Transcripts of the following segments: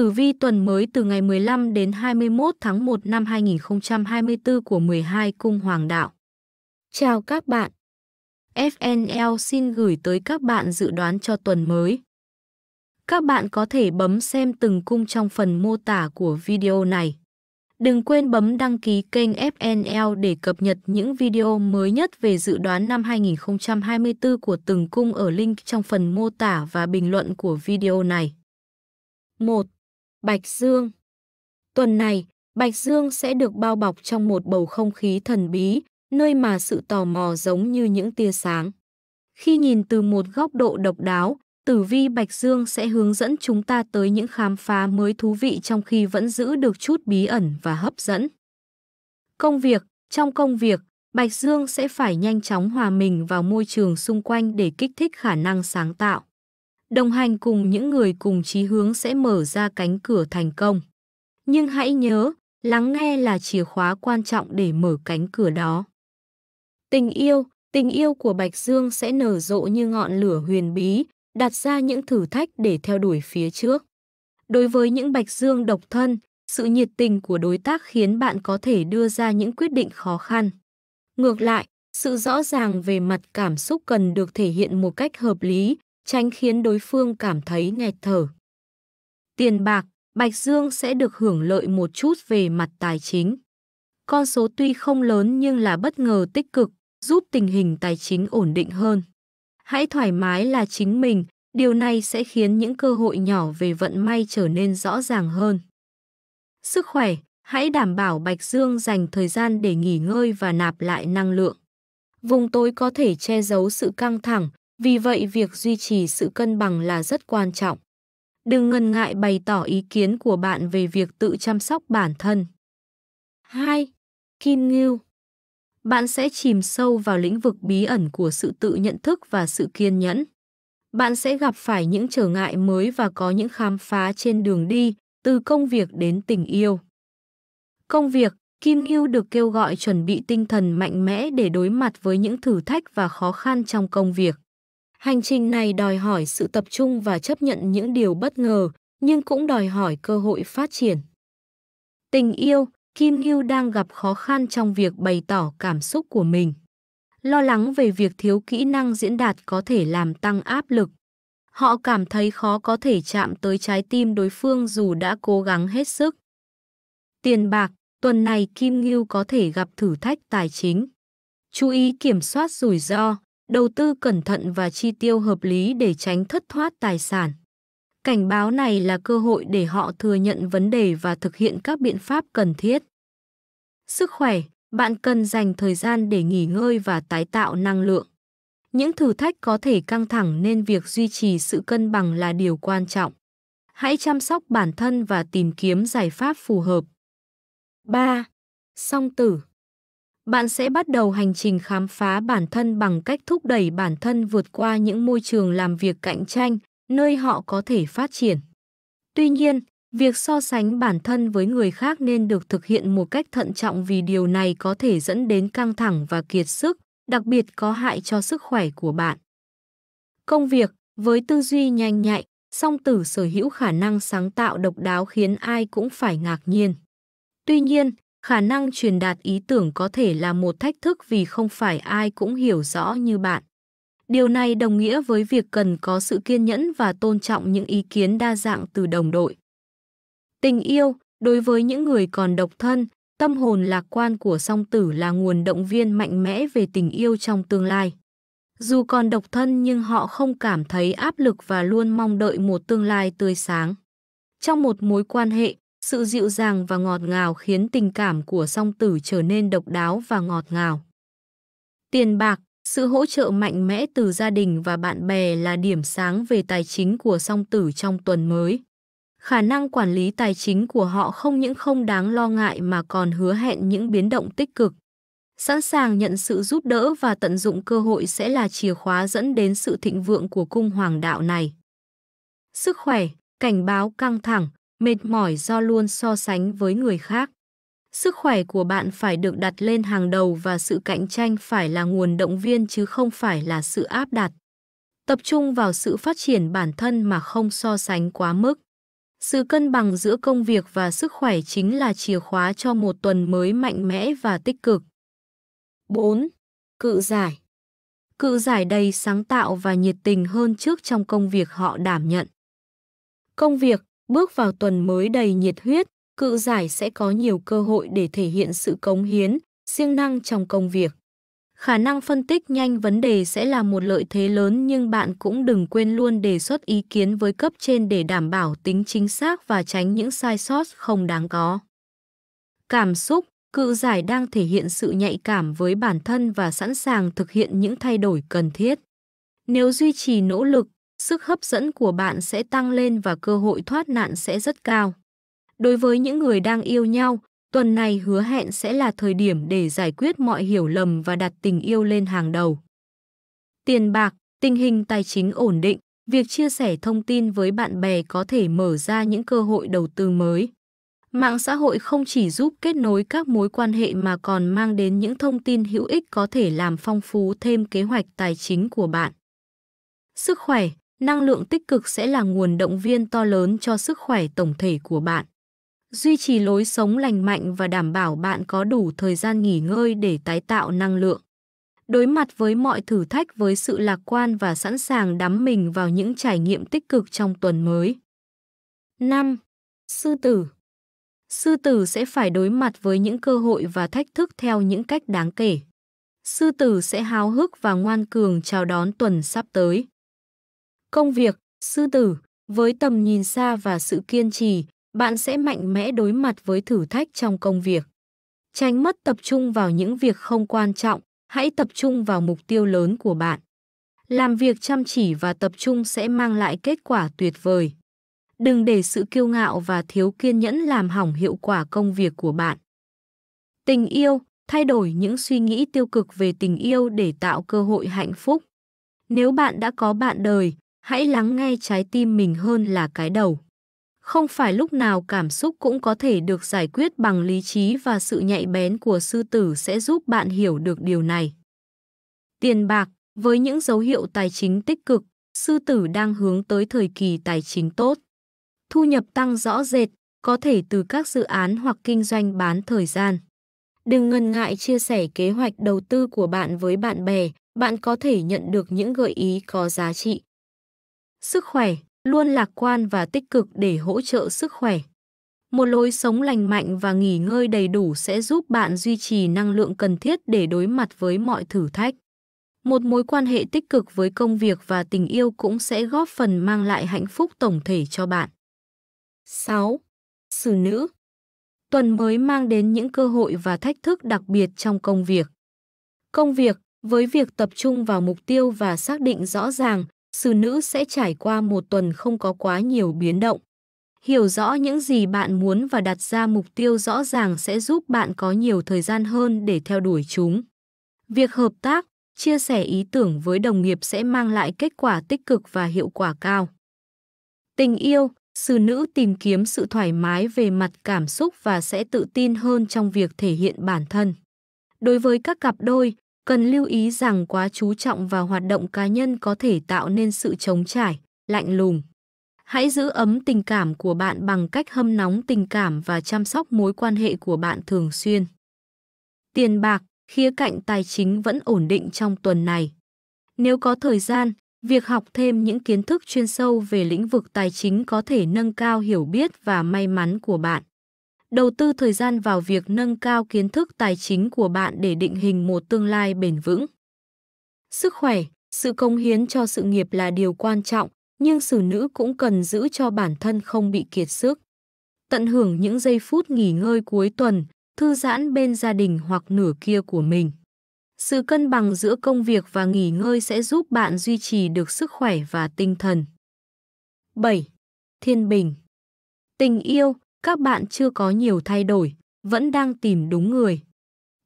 Tử vi tuần mới từ ngày 15 đến 21 tháng 1 năm 2024 của 12 cung hoàng đạo. Chào các bạn! FNL xin gửi tới các bạn dự đoán cho tuần mới. Các bạn có thể bấm xem từng cung trong phần mô tả của video này. Đừng quên bấm đăng ký kênh FNL để cập nhật những video mới nhất về dự đoán năm 2024 của từng cung ở link trong phần mô tả và bình luận của video này. 1. Bạch Dương Tuần này, Bạch Dương sẽ được bao bọc trong một bầu không khí thần bí, nơi mà sự tò mò giống như những tia sáng. Khi nhìn từ một góc độ độc đáo, tử vi Bạch Dương sẽ hướng dẫn chúng ta tới những khám phá mới thú vị trong khi vẫn giữ được chút bí ẩn và hấp dẫn. Công việc Trong công việc, Bạch Dương sẽ phải nhanh chóng hòa mình vào môi trường xung quanh để kích thích khả năng sáng tạo đồng hành cùng những người cùng chí hướng sẽ mở ra cánh cửa thành công. Nhưng hãy nhớ, lắng nghe là chìa khóa quan trọng để mở cánh cửa đó. Tình yêu, tình yêu của Bạch Dương sẽ nở rộ như ngọn lửa huyền bí, đặt ra những thử thách để theo đuổi phía trước. Đối với những Bạch Dương độc thân, sự nhiệt tình của đối tác khiến bạn có thể đưa ra những quyết định khó khăn. Ngược lại, sự rõ ràng về mặt cảm xúc cần được thể hiện một cách hợp lý, tránh khiến đối phương cảm thấy nghẹt thở. Tiền bạc, Bạch Dương sẽ được hưởng lợi một chút về mặt tài chính. Con số tuy không lớn nhưng là bất ngờ tích cực, giúp tình hình tài chính ổn định hơn. Hãy thoải mái là chính mình, điều này sẽ khiến những cơ hội nhỏ về vận may trở nên rõ ràng hơn. Sức khỏe, hãy đảm bảo Bạch Dương dành thời gian để nghỉ ngơi và nạp lại năng lượng. Vùng tối có thể che giấu sự căng thẳng, vì vậy việc duy trì sự cân bằng là rất quan trọng. Đừng ngần ngại bày tỏ ý kiến của bạn về việc tự chăm sóc bản thân. 2. Kim Ngưu Bạn sẽ chìm sâu vào lĩnh vực bí ẩn của sự tự nhận thức và sự kiên nhẫn. Bạn sẽ gặp phải những trở ngại mới và có những khám phá trên đường đi, từ công việc đến tình yêu. Công việc, Kim Ngưu được kêu gọi chuẩn bị tinh thần mạnh mẽ để đối mặt với những thử thách và khó khăn trong công việc. Hành trình này đòi hỏi sự tập trung và chấp nhận những điều bất ngờ, nhưng cũng đòi hỏi cơ hội phát triển. Tình yêu, Kim Hưu đang gặp khó khăn trong việc bày tỏ cảm xúc của mình. Lo lắng về việc thiếu kỹ năng diễn đạt có thể làm tăng áp lực. Họ cảm thấy khó có thể chạm tới trái tim đối phương dù đã cố gắng hết sức. Tiền bạc, tuần này Kim Ngưu có thể gặp thử thách tài chính. Chú ý kiểm soát rủi ro, đầu tư cẩn thận và chi tiêu hợp lý để tránh thất thoát tài sản. Cảnh báo này là cơ hội để họ thừa nhận vấn đề và thực hiện các biện pháp cần thiết. Sức khỏe, bạn cần dành thời gian để nghỉ ngơi và tái tạo năng lượng. Những thử thách có thể căng thẳng nên việc duy trì sự cân bằng là điều quan trọng. Hãy chăm sóc bản thân và tìm kiếm giải pháp phù hợp. 3. Song tử bạn sẽ bắt đầu hành trình khám phá bản thân bằng cách thúc đẩy bản thân vượt qua những môi trường làm việc cạnh tranh, nơi họ có thể phát triển. Tuy nhiên, việc so sánh bản thân với người khác nên được thực hiện một cách thận trọng vì điều này có thể dẫn đến căng thẳng và kiệt sức, đặc biệt có hại cho sức khỏe của bạn. Công việc với tư duy nhanh nhạy, song tử sở hữu khả năng sáng tạo độc đáo khiến ai cũng phải ngạc nhiên. Tuy nhiên, khả năng truyền đạt ý tưởng có thể là một thách thức vì không phải ai cũng hiểu rõ như bạn điều này đồng nghĩa với việc cần có sự kiên nhẫn và tôn trọng những ý kiến đa dạng từ đồng đội tình yêu đối với những người còn độc thân tâm hồn lạc quan của song tử là nguồn động viên mạnh mẽ về tình yêu trong tương lai dù còn độc thân nhưng họ không cảm thấy áp lực và luôn mong đợi một tương lai tươi sáng trong một mối quan hệ sự dịu dàng và ngọt ngào khiến tình cảm của song tử trở nên độc đáo và ngọt ngào. Tiền bạc, sự hỗ trợ mạnh mẽ từ gia đình và bạn bè là điểm sáng về tài chính của song tử trong tuần mới. Khả năng quản lý tài chính của họ không những không đáng lo ngại mà còn hứa hẹn những biến động tích cực. Sẵn sàng nhận sự giúp đỡ và tận dụng cơ hội sẽ là chìa khóa dẫn đến sự thịnh vượng của cung hoàng đạo này. Sức khỏe, cảnh báo căng thẳng, mệt mỏi do luôn so sánh với người khác. Sức khỏe của bạn phải được đặt lên hàng đầu và sự cạnh tranh phải là nguồn động viên chứ không phải là sự áp đặt. Tập trung vào sự phát triển bản thân mà không so sánh quá mức. Sự cân bằng giữa công việc và sức khỏe chính là chìa khóa cho một tuần mới mạnh mẽ và tích cực. 4. Cự giải Cự giải đầy sáng tạo và nhiệt tình hơn trước trong công việc họ đảm nhận. Công việc Bước vào tuần mới đầy nhiệt huyết, cự giải sẽ có nhiều cơ hội để thể hiện sự cống hiến, siêng năng trong công việc. Khả năng phân tích nhanh vấn đề sẽ là một lợi thế lớn nhưng bạn cũng đừng quên luôn đề xuất ý kiến với cấp trên để đảm bảo tính chính xác và tránh những sai sót không đáng có. Cảm xúc, cự giải đang thể hiện sự nhạy cảm với bản thân và sẵn sàng thực hiện những thay đổi cần thiết. Nếu duy trì nỗ lực, sức hấp dẫn của bạn sẽ tăng lên và cơ hội thoát nạn sẽ rất cao. Đối với những người đang yêu nhau, tuần này hứa hẹn sẽ là thời điểm để giải quyết mọi hiểu lầm và đặt tình yêu lên hàng đầu. Tiền bạc, tình hình tài chính ổn định, việc chia sẻ thông tin với bạn bè có thể mở ra những cơ hội đầu tư mới. Mạng xã hội không chỉ giúp kết nối các mối quan hệ mà còn mang đến những thông tin hữu ích có thể làm phong phú thêm kế hoạch tài chính của bạn. Sức khỏe, năng lượng tích cực sẽ là nguồn động viên to lớn cho sức khỏe tổng thể của bạn. Duy trì lối sống lành mạnh và đảm bảo bạn có đủ thời gian nghỉ ngơi để tái tạo năng lượng. Đối mặt với mọi thử thách với sự lạc quan và sẵn sàng đắm mình vào những trải nghiệm tích cực trong tuần mới. 5. Sư tử Sư tử sẽ phải đối mặt với những cơ hội và thách thức theo những cách đáng kể. Sư tử sẽ háo hức và ngoan cường chào đón tuần sắp tới. Công việc, sư tử, với tầm nhìn xa và sự kiên trì, bạn sẽ mạnh mẽ đối mặt với thử thách trong công việc. Tránh mất tập trung vào những việc không quan trọng, hãy tập trung vào mục tiêu lớn của bạn. Làm việc chăm chỉ và tập trung sẽ mang lại kết quả tuyệt vời. Đừng để sự kiêu ngạo và thiếu kiên nhẫn làm hỏng hiệu quả công việc của bạn. Tình yêu, thay đổi những suy nghĩ tiêu cực về tình yêu để tạo cơ hội hạnh phúc. Nếu bạn đã có bạn đời, hãy lắng nghe trái tim mình hơn là cái đầu. Không phải lúc nào cảm xúc cũng có thể được giải quyết bằng lý trí và sự nhạy bén của sư tử sẽ giúp bạn hiểu được điều này. Tiền bạc, với những dấu hiệu tài chính tích cực, sư tử đang hướng tới thời kỳ tài chính tốt. Thu nhập tăng rõ rệt, có thể từ các dự án hoặc kinh doanh bán thời gian. Đừng ngần ngại chia sẻ kế hoạch đầu tư của bạn với bạn bè, bạn có thể nhận được những gợi ý có giá trị. Sức khỏe, luôn lạc quan và tích cực để hỗ trợ sức khỏe. Một lối sống lành mạnh và nghỉ ngơi đầy đủ sẽ giúp bạn duy trì năng lượng cần thiết để đối mặt với mọi thử thách. Một mối quan hệ tích cực với công việc và tình yêu cũng sẽ góp phần mang lại hạnh phúc tổng thể cho bạn. 6. Sử nữ Tuần mới mang đến những cơ hội và thách thức đặc biệt trong công việc. Công việc, với việc tập trung vào mục tiêu và xác định rõ ràng, sư nữ sẽ trải qua một tuần không có quá nhiều biến động. Hiểu rõ những gì bạn muốn và đặt ra mục tiêu rõ ràng sẽ giúp bạn có nhiều thời gian hơn để theo đuổi chúng. Việc hợp tác, chia sẻ ý tưởng với đồng nghiệp sẽ mang lại kết quả tích cực và hiệu quả cao. Tình yêu, sư nữ tìm kiếm sự thoải mái về mặt cảm xúc và sẽ tự tin hơn trong việc thể hiện bản thân. Đối với các cặp đôi, Cần lưu ý rằng quá chú trọng vào hoạt động cá nhân có thể tạo nên sự chống trải, lạnh lùng. Hãy giữ ấm tình cảm của bạn bằng cách hâm nóng tình cảm và chăm sóc mối quan hệ của bạn thường xuyên. Tiền bạc, khía cạnh tài chính vẫn ổn định trong tuần này. Nếu có thời gian, việc học thêm những kiến thức chuyên sâu về lĩnh vực tài chính có thể nâng cao hiểu biết và may mắn của bạn đầu tư thời gian vào việc nâng cao kiến thức tài chính của bạn để định hình một tương lai bền vững. Sức khỏe, sự công hiến cho sự nghiệp là điều quan trọng, nhưng xử nữ cũng cần giữ cho bản thân không bị kiệt sức. Tận hưởng những giây phút nghỉ ngơi cuối tuần, thư giãn bên gia đình hoặc nửa kia của mình. Sự cân bằng giữa công việc và nghỉ ngơi sẽ giúp bạn duy trì được sức khỏe và tinh thần. 7. Thiên bình Tình yêu, các bạn chưa có nhiều thay đổi, vẫn đang tìm đúng người.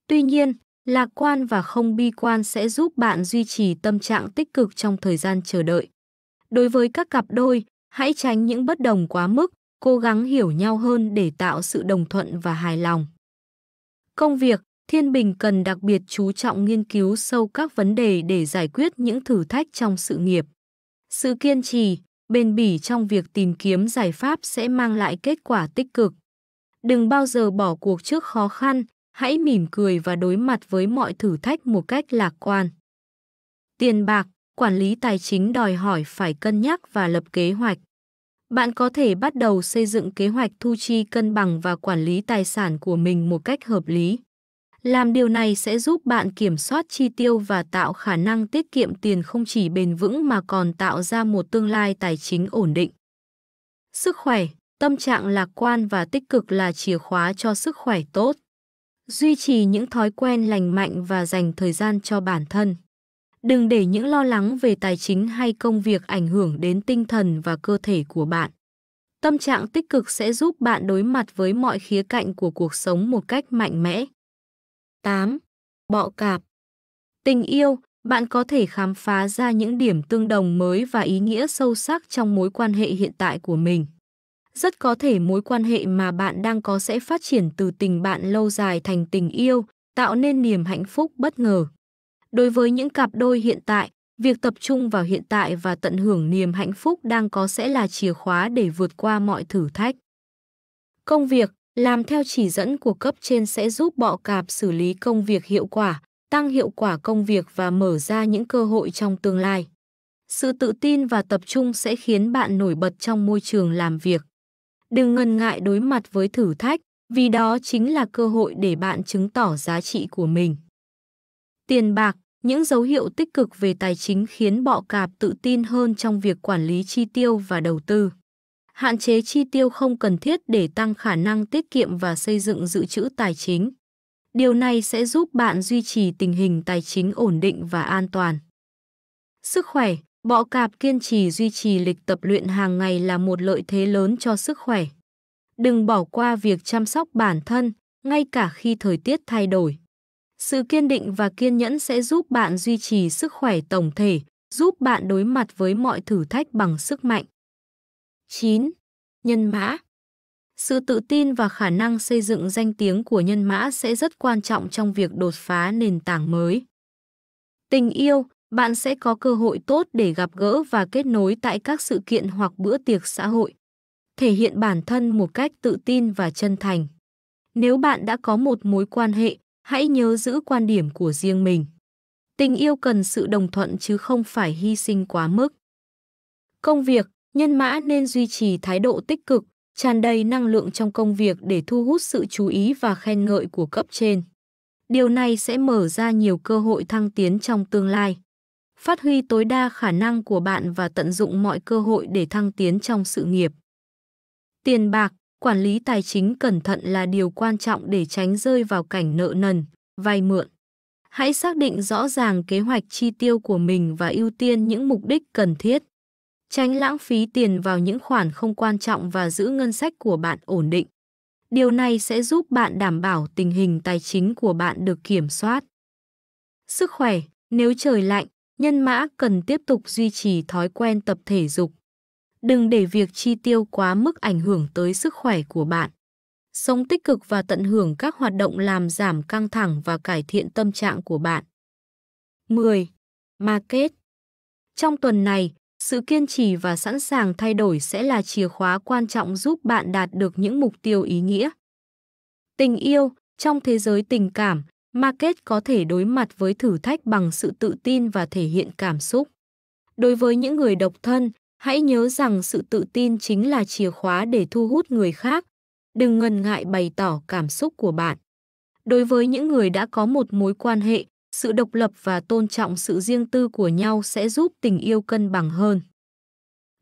Tuy nhiên, lạc quan và không bi quan sẽ giúp bạn duy trì tâm trạng tích cực trong thời gian chờ đợi. Đối với các cặp đôi, hãy tránh những bất đồng quá mức, cố gắng hiểu nhau hơn để tạo sự đồng thuận và hài lòng. Công việc, Thiên Bình cần đặc biệt chú trọng nghiên cứu sâu các vấn đề để giải quyết những thử thách trong sự nghiệp. Sự kiên trì, bền bỉ trong việc tìm kiếm giải pháp sẽ mang lại kết quả tích cực. Đừng bao giờ bỏ cuộc trước khó khăn, hãy mỉm cười và đối mặt với mọi thử thách một cách lạc quan. Tiền bạc, quản lý tài chính đòi hỏi phải cân nhắc và lập kế hoạch. Bạn có thể bắt đầu xây dựng kế hoạch thu chi cân bằng và quản lý tài sản của mình một cách hợp lý. Làm điều này sẽ giúp bạn kiểm soát chi tiêu và tạo khả năng tiết kiệm tiền không chỉ bền vững mà còn tạo ra một tương lai tài chính ổn định. Sức khỏe, tâm trạng lạc quan và tích cực là chìa khóa cho sức khỏe tốt. Duy trì những thói quen lành mạnh và dành thời gian cho bản thân. Đừng để những lo lắng về tài chính hay công việc ảnh hưởng đến tinh thần và cơ thể của bạn. Tâm trạng tích cực sẽ giúp bạn đối mặt với mọi khía cạnh của cuộc sống một cách mạnh mẽ. 8. Bọ cạp Tình yêu, bạn có thể khám phá ra những điểm tương đồng mới và ý nghĩa sâu sắc trong mối quan hệ hiện tại của mình. Rất có thể mối quan hệ mà bạn đang có sẽ phát triển từ tình bạn lâu dài thành tình yêu, tạo nên niềm hạnh phúc bất ngờ. Đối với những cặp đôi hiện tại, việc tập trung vào hiện tại và tận hưởng niềm hạnh phúc đang có sẽ là chìa khóa để vượt qua mọi thử thách. Công việc làm theo chỉ dẫn của cấp trên sẽ giúp bọ cạp xử lý công việc hiệu quả, tăng hiệu quả công việc và mở ra những cơ hội trong tương lai. Sự tự tin và tập trung sẽ khiến bạn nổi bật trong môi trường làm việc. Đừng ngần ngại đối mặt với thử thách, vì đó chính là cơ hội để bạn chứng tỏ giá trị của mình. Tiền bạc, những dấu hiệu tích cực về tài chính khiến bọ cạp tự tin hơn trong việc quản lý chi tiêu và đầu tư hạn chế chi tiêu không cần thiết để tăng khả năng tiết kiệm và xây dựng dự trữ tài chính. Điều này sẽ giúp bạn duy trì tình hình tài chính ổn định và an toàn. Sức khỏe, bọ cạp kiên trì duy trì lịch tập luyện hàng ngày là một lợi thế lớn cho sức khỏe. Đừng bỏ qua việc chăm sóc bản thân, ngay cả khi thời tiết thay đổi. Sự kiên định và kiên nhẫn sẽ giúp bạn duy trì sức khỏe tổng thể, giúp bạn đối mặt với mọi thử thách bằng sức mạnh. 9. Nhân mã Sự tự tin và khả năng xây dựng danh tiếng của nhân mã sẽ rất quan trọng trong việc đột phá nền tảng mới. Tình yêu, bạn sẽ có cơ hội tốt để gặp gỡ và kết nối tại các sự kiện hoặc bữa tiệc xã hội. Thể hiện bản thân một cách tự tin và chân thành. Nếu bạn đã có một mối quan hệ, hãy nhớ giữ quan điểm của riêng mình. Tình yêu cần sự đồng thuận chứ không phải hy sinh quá mức. Công việc, Nhân mã nên duy trì thái độ tích cực, tràn đầy năng lượng trong công việc để thu hút sự chú ý và khen ngợi của cấp trên. Điều này sẽ mở ra nhiều cơ hội thăng tiến trong tương lai. Phát huy tối đa khả năng của bạn và tận dụng mọi cơ hội để thăng tiến trong sự nghiệp. Tiền bạc, quản lý tài chính cẩn thận là điều quan trọng để tránh rơi vào cảnh nợ nần, vay mượn. Hãy xác định rõ ràng kế hoạch chi tiêu của mình và ưu tiên những mục đích cần thiết tránh lãng phí tiền vào những khoản không quan trọng và giữ ngân sách của bạn ổn định. Điều này sẽ giúp bạn đảm bảo tình hình tài chính của bạn được kiểm soát. Sức khỏe, nếu trời lạnh, nhân mã cần tiếp tục duy trì thói quen tập thể dục. Đừng để việc chi tiêu quá mức ảnh hưởng tới sức khỏe của bạn. Sống tích cực và tận hưởng các hoạt động làm giảm căng thẳng và cải thiện tâm trạng của bạn. 10. Market Trong tuần này, sự kiên trì và sẵn sàng thay đổi sẽ là chìa khóa quan trọng giúp bạn đạt được những mục tiêu ý nghĩa. Tình yêu, trong thế giới tình cảm, Market có thể đối mặt với thử thách bằng sự tự tin và thể hiện cảm xúc. Đối với những người độc thân, hãy nhớ rằng sự tự tin chính là chìa khóa để thu hút người khác. Đừng ngần ngại bày tỏ cảm xúc của bạn. Đối với những người đã có một mối quan hệ, sự độc lập và tôn trọng sự riêng tư của nhau sẽ giúp tình yêu cân bằng hơn.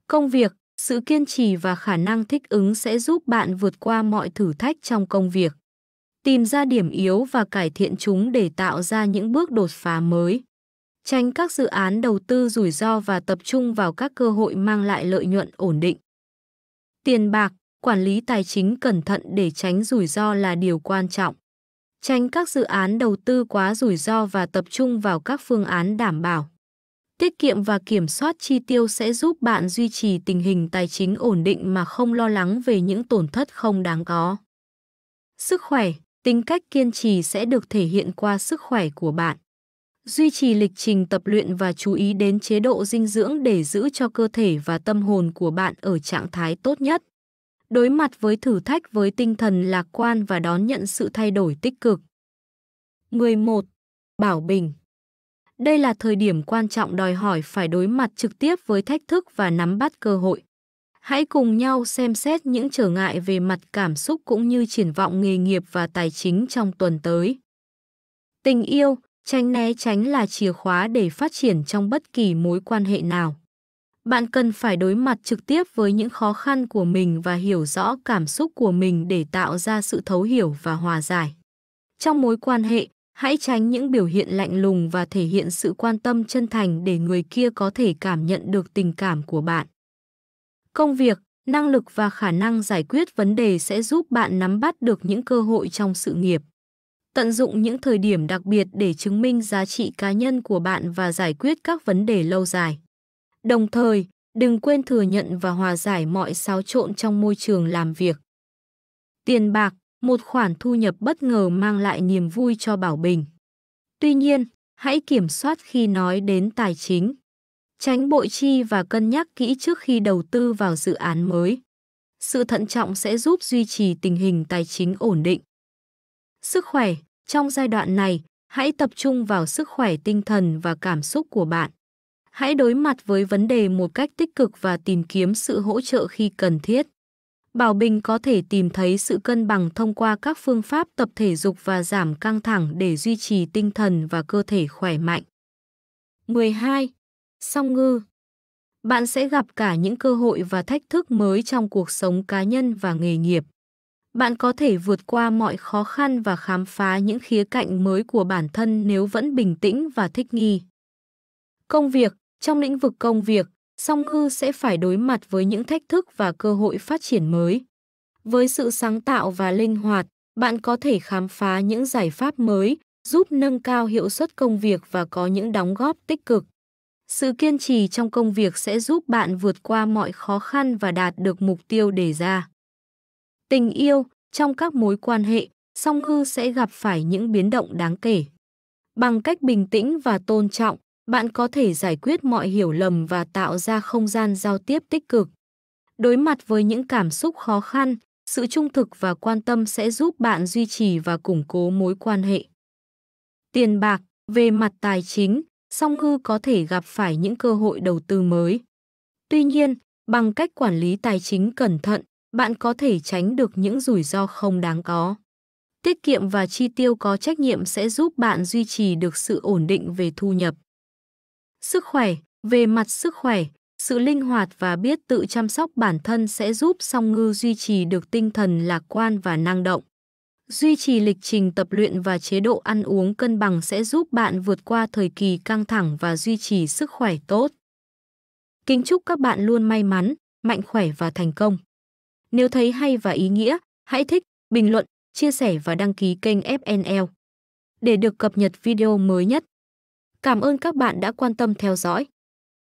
Công việc, sự kiên trì và khả năng thích ứng sẽ giúp bạn vượt qua mọi thử thách trong công việc. Tìm ra điểm yếu và cải thiện chúng để tạo ra những bước đột phá mới. Tránh các dự án đầu tư rủi ro và tập trung vào các cơ hội mang lại lợi nhuận ổn định. Tiền bạc, quản lý tài chính cẩn thận để tránh rủi ro là điều quan trọng tránh các dự án đầu tư quá rủi ro và tập trung vào các phương án đảm bảo. Tiết kiệm và kiểm soát chi tiêu sẽ giúp bạn duy trì tình hình tài chính ổn định mà không lo lắng về những tổn thất không đáng có. Sức khỏe, tính cách kiên trì sẽ được thể hiện qua sức khỏe của bạn. Duy trì lịch trình tập luyện và chú ý đến chế độ dinh dưỡng để giữ cho cơ thể và tâm hồn của bạn ở trạng thái tốt nhất đối mặt với thử thách với tinh thần lạc quan và đón nhận sự thay đổi tích cực. 11. Bảo Bình Đây là thời điểm quan trọng đòi hỏi phải đối mặt trực tiếp với thách thức và nắm bắt cơ hội. Hãy cùng nhau xem xét những trở ngại về mặt cảm xúc cũng như triển vọng nghề nghiệp và tài chính trong tuần tới. Tình yêu, tránh né tránh là chìa khóa để phát triển trong bất kỳ mối quan hệ nào bạn cần phải đối mặt trực tiếp với những khó khăn của mình và hiểu rõ cảm xúc của mình để tạo ra sự thấu hiểu và hòa giải. Trong mối quan hệ, hãy tránh những biểu hiện lạnh lùng và thể hiện sự quan tâm chân thành để người kia có thể cảm nhận được tình cảm của bạn. Công việc, năng lực và khả năng giải quyết vấn đề sẽ giúp bạn nắm bắt được những cơ hội trong sự nghiệp. Tận dụng những thời điểm đặc biệt để chứng minh giá trị cá nhân của bạn và giải quyết các vấn đề lâu dài. Đồng thời, đừng quên thừa nhận và hòa giải mọi xáo trộn trong môi trường làm việc. Tiền bạc, một khoản thu nhập bất ngờ mang lại niềm vui cho Bảo Bình. Tuy nhiên, hãy kiểm soát khi nói đến tài chính. Tránh bội chi và cân nhắc kỹ trước khi đầu tư vào dự án mới. Sự thận trọng sẽ giúp duy trì tình hình tài chính ổn định. Sức khỏe, trong giai đoạn này, hãy tập trung vào sức khỏe tinh thần và cảm xúc của bạn. Hãy đối mặt với vấn đề một cách tích cực và tìm kiếm sự hỗ trợ khi cần thiết. Bảo Bình có thể tìm thấy sự cân bằng thông qua các phương pháp tập thể dục và giảm căng thẳng để duy trì tinh thần và cơ thể khỏe mạnh. 12. Song ngư Bạn sẽ gặp cả những cơ hội và thách thức mới trong cuộc sống cá nhân và nghề nghiệp. Bạn có thể vượt qua mọi khó khăn và khám phá những khía cạnh mới của bản thân nếu vẫn bình tĩnh và thích nghi. Công việc trong lĩnh vực công việc, song ngư sẽ phải đối mặt với những thách thức và cơ hội phát triển mới. Với sự sáng tạo và linh hoạt, bạn có thể khám phá những giải pháp mới, giúp nâng cao hiệu suất công việc và có những đóng góp tích cực. Sự kiên trì trong công việc sẽ giúp bạn vượt qua mọi khó khăn và đạt được mục tiêu đề ra. Tình yêu, trong các mối quan hệ, song ngư sẽ gặp phải những biến động đáng kể. Bằng cách bình tĩnh và tôn trọng, bạn có thể giải quyết mọi hiểu lầm và tạo ra không gian giao tiếp tích cực. Đối mặt với những cảm xúc khó khăn, sự trung thực và quan tâm sẽ giúp bạn duy trì và củng cố mối quan hệ. Tiền bạc, về mặt tài chính, song hư có thể gặp phải những cơ hội đầu tư mới. Tuy nhiên, bằng cách quản lý tài chính cẩn thận, bạn có thể tránh được những rủi ro không đáng có. Tiết kiệm và chi tiêu có trách nhiệm sẽ giúp bạn duy trì được sự ổn định về thu nhập. Sức khỏe, về mặt sức khỏe, sự linh hoạt và biết tự chăm sóc bản thân sẽ giúp song ngư duy trì được tinh thần lạc quan và năng động. Duy trì lịch trình tập luyện và chế độ ăn uống cân bằng sẽ giúp bạn vượt qua thời kỳ căng thẳng và duy trì sức khỏe tốt. Kính chúc các bạn luôn may mắn, mạnh khỏe và thành công. Nếu thấy hay và ý nghĩa, hãy thích, bình luận, chia sẻ và đăng ký kênh FNL để được cập nhật video mới nhất. Cảm ơn các bạn đã quan tâm theo dõi.